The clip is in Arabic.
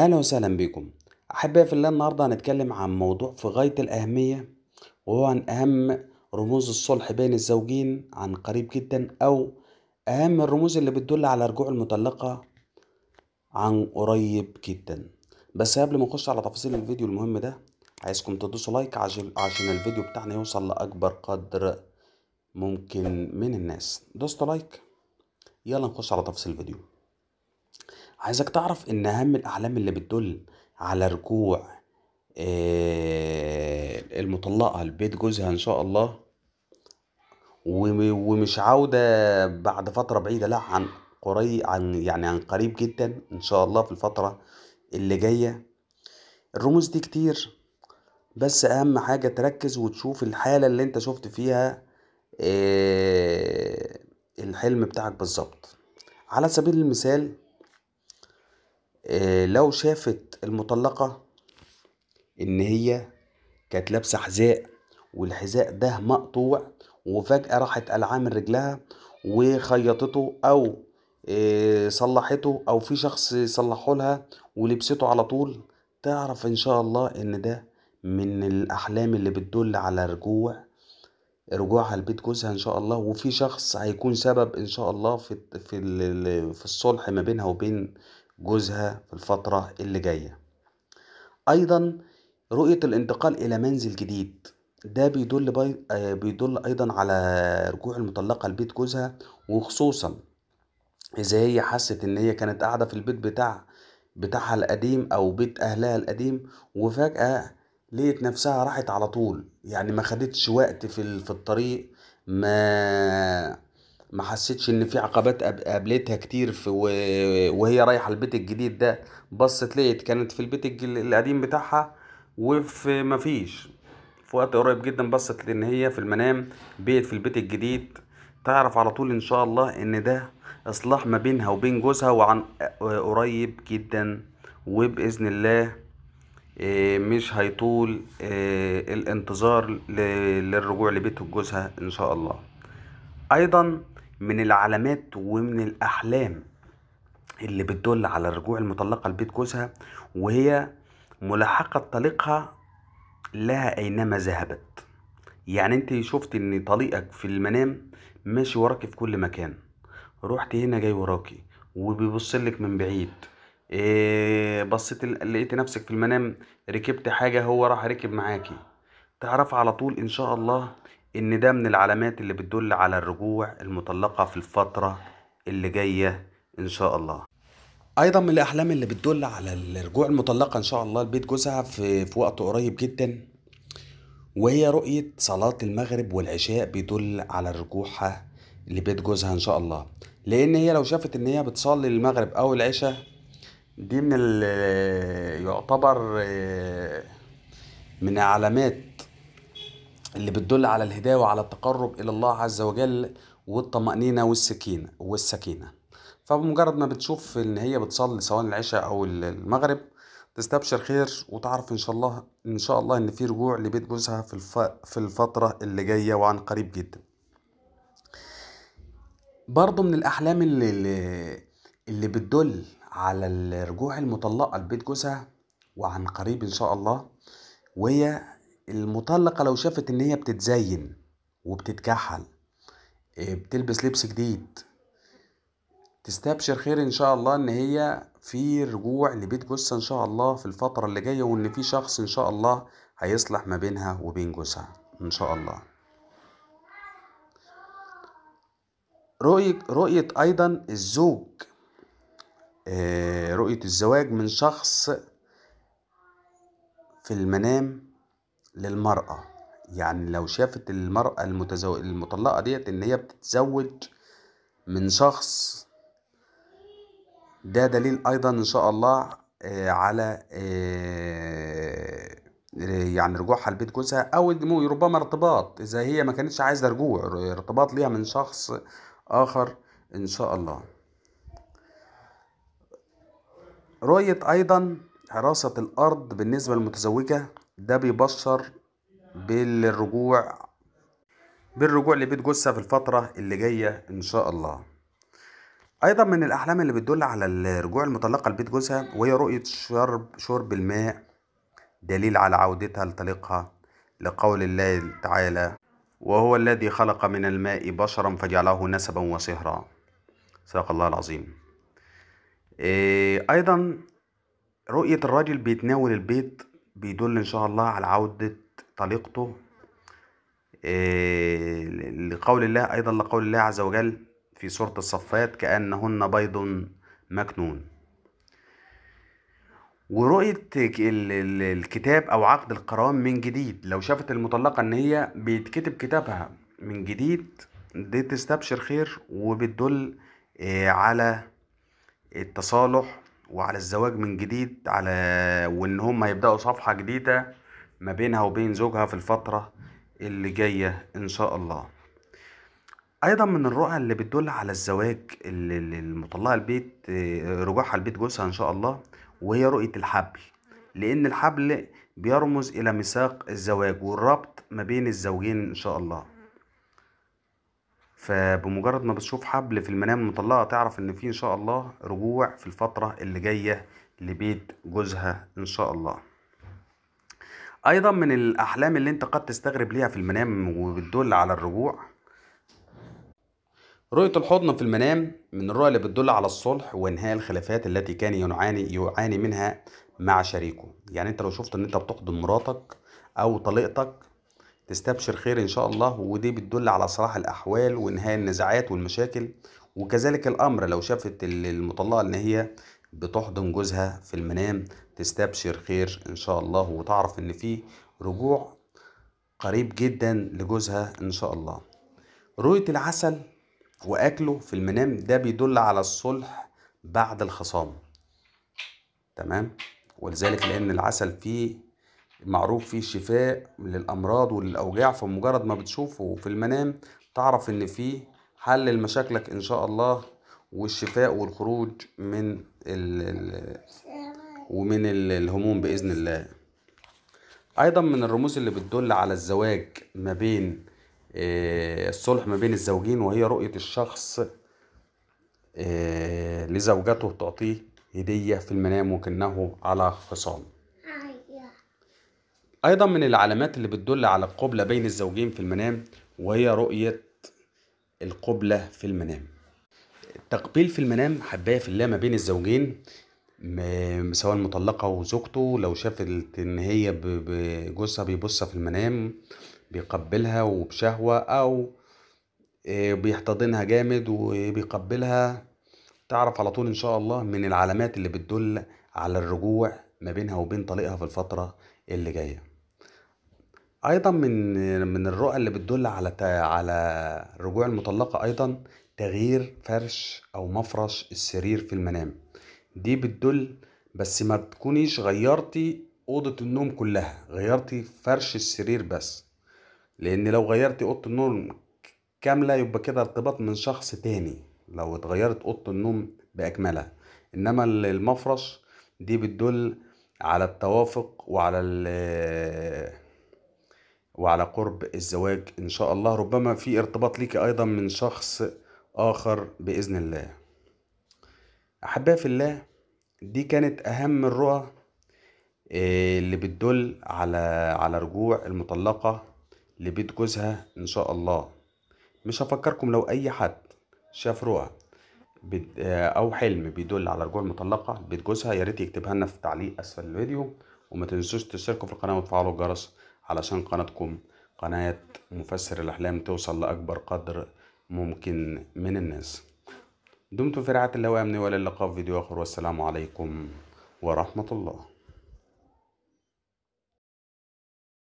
اهلا وسهلا بكم احبائي في الله النهارده هنتكلم عن موضوع في غايه الاهميه وهو عن اهم رموز الصلح بين الزوجين عن قريب جدا او اهم الرموز اللي بتدل على رجوع المطلقه عن قريب جدا بس قبل ما نخش على تفاصيل الفيديو المهم ده عايزكم تدوسوا لايك عشان الفيديو بتاعنا يوصل لاكبر قدر ممكن من الناس دوستوا لايك يلا نخش على تفاصيل الفيديو عايزك تعرف إن أهم الأعلام اللي بتدل على رجوع آه، المطلقة لبيت جوزها إن شاء الله ومش عودة بعد فترة بعيدة لأ عن قريب عن يعني عن قريب جدا إن شاء الله في الفترة اللي جاية الرموز دي كتير بس أهم حاجة تركز وتشوف الحالة اللي أنت شفت فيها آه، الحلم بتاعك بالظبط على سبيل المثال آه، لو شافت المطلقة إن هي كانت لابسة حذاء والحذاء ده مقطوع وفجأة راحت قلعاه من رجلها وخيطته أو آه، صلحته أو في شخص صلحه لها ولبسته على طول تعرف إن شاء الله إن ده من الأحلام اللي بتدل على رجوع رجوعها لبيت جوزها ان شاء الله وفي شخص هيكون سبب ان شاء الله في في في الصلح ما بينها وبين جوزها في الفترة اللي جاية أيضا رؤية الانتقال إلى منزل جديد ده بيدل بي... آه، بيدل أيضا على رجوع المطلقة لبيت جوزها وخصوصا إذا هي حست إن هي كانت قاعدة في البيت بتاع بتاعها القديم أو بيت أهلها القديم وفجأة لقيت نفسها راحت على طول يعني ما خدتش وقت في في الطريق ما ما حسيتش ان في عقبات قابلتها كتير في وهي رايحه البيت الجديد ده بصت لقيت كانت في البيت القديم بتاعها وفي مفيش في وقت قريب جدا بصت لان هي في المنام بيت في البيت الجديد تعرف على طول ان شاء الله ان ده اصلاح ما بينها وبين جوزها وعن قريب جدا وباذن الله آه، مش هيطول آه، الانتظار للرجوع لبيت جوزها ان شاء الله ايضا من العلامات ومن الأحلام اللي بتدل على رجوع المطلقة لبيت جوزها وهي ملاحقة طليقها لها أينما ذهبت يعني انت شفت ان طليقك في المنام ماشي وراكي في كل مكان رحت هنا جاي وراكي وبيبصلك من بعيد إيه بصيت لقيت نفسك في المنام ركبت حاجة هو راح ركب معاكي تعرف على طول ان شاء الله إن ده من العلامات اللي بتدل على الرجوع المطلقة في الفترة اللي جاية إن شاء الله ايضا من الاحلام اللي بتدل على الرجوع المطلقه ان شاء الله لبيت جوزها في في وقت قريب جدا وهي رؤيه صلاه المغرب والعشاء بيدل على رجوعها لبيت جوزها ان شاء الله لان هي لو شافت ان هي بتصلي المغرب او العشاء دي من يعتبر آه، من علامات اللي بتدل على الهداية وعلى التقرب إلى الله عز وجل والطمأنينة والسكينة والسكينة فبمجرد ما بتشوف إن هي بتصلي سواء العشاء أو المغرب تستبشر خير وتعرف إن شاء الله إن شاء الله إن في رجوع لبيت جوزها في الف... في الفترة اللي جاية وعن قريب جدا. برضه من الأحلام اللي اللي بتدل على الرجوع المطلقة لبيت جوزها وعن قريب إن شاء الله وهي المطلقة لو شافت إن هي بتتزين وبتتكحل آه، بتلبس لبس جديد تستبشر خير إن شاء الله إن هي في رجوع لبيت جثة إن شاء الله في الفترة اللي جاية وإن في شخص إن شاء الله هيصلح ما بينها وبين جثة إن شاء الله رؤية رؤية أيضا الزوج آه، رؤية الزواج من شخص في المنام للمرأة يعني لو شافت المرأة المتزو... المطلقة ديت إن هي بتتزوج من شخص ده دليل أيضا إن شاء الله آه، على آه، يعني رجوعها لبيت جوزها أو ربما ارتباط إذا هي ما كانتش عايزة رجوع ارتباط ليها من شخص آخر إن شاء الله رؤية أيضا حراسة الأرض بالنسبة للمتزوجة ده بيبشر بالرجوع بالرجوع لبيت جثة في الفترة اللي جاية إن شاء الله أيضا من الأحلام اللي بتدل على الرجوع المطلقة لبيت جثة وهي رؤية شرب شرب الماء دليل على عودتها لطريقها لقول الله تعالى وهو الذي خلق من الماء بشرا فجعله نسبا وصهرا صدق الله العظيم إيه، أيضا رؤية الرجل بيتناول البيت بيدل ان شاء الله على عودة طليقته آه، لقول الله ايضا لقول الله عز وجل في سورة الصفات كأنهن بيض مكنون ورؤية الكتاب أو عقد القران من جديد لو شافت المطلقة إن هي بيتكتب كتابها من جديد دي تستبشر خير وبتدل آه، على التصالح وعلى الزواج من جديد على وان هم يبداوا صفحه جديده ما بينها وبين زوجها في الفتره اللي جايه ان شاء الله ايضا من الرؤى اللي بتدل على الزواج اللي المطلقه البيت آه، رجوعها لبيت جوزها ان شاء الله وهي رؤيه الحبل لان الحبل بيرمز الى ميثاق الزواج والربط ما بين الزوجين ان شاء الله فبمجرد ما بتشوف حبل في المنام مطلقة تعرف ان في ان شاء الله رجوع في الفترة اللي جاية لبيت جوزها ان شاء الله ايضا من الاحلام اللي انت قد تستغرب ليها في المنام وبتدل على الرجوع رؤية الحضن في المنام من الرؤى اللي بتدل على الصلح وانهاء الخلافات التي كان يعاني يعاني منها مع شريكه يعني انت لو شفت ان انت بتحضن مراتك او طليقتك تستبشر خير إن شاء الله ودي بتدل على صلاح الأحوال وإنهاء النزاعات والمشاكل وكذلك الأمر لو شافت المطلقة إن هي بتحضن جوزها في المنام تستبشر خير إن شاء الله وتعرف إن في رجوع قريب جدا لجوزها إن شاء الله رؤية العسل وأكله في المنام ده بيدل على الصلح بعد الخصام تمام ولذلك لأن العسل فيه معروف فيه شفاء للأمراض وللأوجاع فمجرد ما بتشوفه في المنام تعرف إن فيه حل لمشاكلك إن شاء الله والشفاء والخروج من ال ومن الهموم بإذن الله أيضا من الرموز اللي بتدل على الزواج ما بين آه، الصلح ما بين الزوجين وهي رؤية الشخص آه، لزوجته تعطيه هدية في المنام وكأنه على خصام أيضا من العلامات اللي بتدل على القبلة بين الزوجين في المنام وهي رؤية القبلة في المنام التقبيل في المنام حباية في الله ما بين الزوجين سواء المطلقة وزوجته لو شافت إن هي جوزها بيبصها في المنام بيقبلها وبشهوة أو آه، بيحتضنها جامد وبيقبلها تعرف على طول إن شاء الله من العلامات اللي بتدل على الرجوع ما بينها وبين طليقها في الفترة اللي جايه أيضا من من الرؤى اللي بتدل على على رجوع المطلقة أيضا تغيير فرش أو مفرش السرير في المنام دي بتدل بس ما تكونيش غيرتي أوضة النوم كلها غيرتي فرش السرير بس لأن لو غيرتي أوضة النوم كاملة يبقى كده ارتباط من شخص تاني لو اتغيرت أوضة النوم بأكملها إنما المفرش دي بتدل على التوافق وعلى وعلى قرب الزواج إن شاء الله ربما في ارتباط ليك أيضا من شخص آخر بإذن الله أحبائي في الله دي كانت أهم الرؤى آه، اللي بتدل على على رجوع المطلقة لبيت جوزها إن شاء الله مش هفكركم لو أي حد شاف رؤى آه، أو حلم بيدل على رجوع المطلقة لبيت جوزها يا ريت يكتبها لنا في تعليق أسفل الفيديو وما تنسوش تشتركوا في القناة وتفعلوا الجرس علشان قناتكم قناة مفسر الأحلام توصل لأكبر قدر ممكن من الناس دمتم في رعاية الله وأمني وإلى اللقاء في فيديو آخر والسلام عليكم ورحمة الله